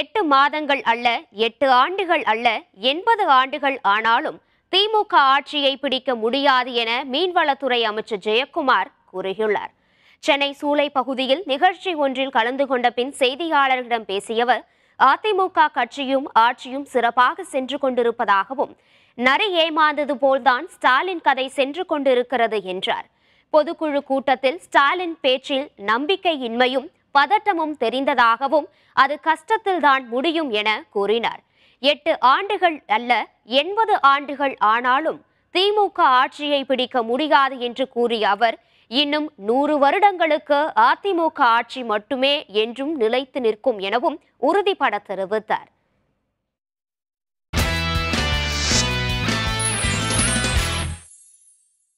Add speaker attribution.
Speaker 1: எட்டு மாதங்கள் அல்ல எட்டு ஆண்டுகள் அல்ல எண்பது ஆண்டுகள் ஆனாலும் திமுக ஆட்சியை பிடிக்க முடியாது என மீன்வளத்துறை அமைச்சர் ஜெயக்குமார் கூறியுள்ளார் சென்னை சூளை பகுதியில் நிகழ்ச்சி ஒன்றில் கலந்து கொண்ட பின் செய்தியாளர்களிடம் பேசியவர் அதிமுக கட்சியும் ஆட்சியும் சிறப்பாக சென்று கொண்டிருப்பதாகவும் நரி ஏமாந்தது போல்தான் ஸ்டாலின் கதை சென்று கொண்டிருக்கிறது என்றார் பொதுக்குழு கூட்டத்தில் ஸ்டாலின் பேச்சில் நம்பிக்கையின்மையும் பதட்டமும் தெரிந்ததாகவும் அது கஷ்டத்தில்தான் முடியும் என கூறினார் எட்டு ஆண்டுகள் அல்ல எண்பது ஆண்டுகள் ஆனாலும் திமுக ஆட்சியை பிடிக்க முடியாது என்று கூறிய அவர் இன்னும் நூறு வருடங்களுக்கு அதிமுக ஆட்சி மட்டுமே என்றும் நிலைத்து நிற்கும் எனவும் உறுதிபட தெரிவித்தார்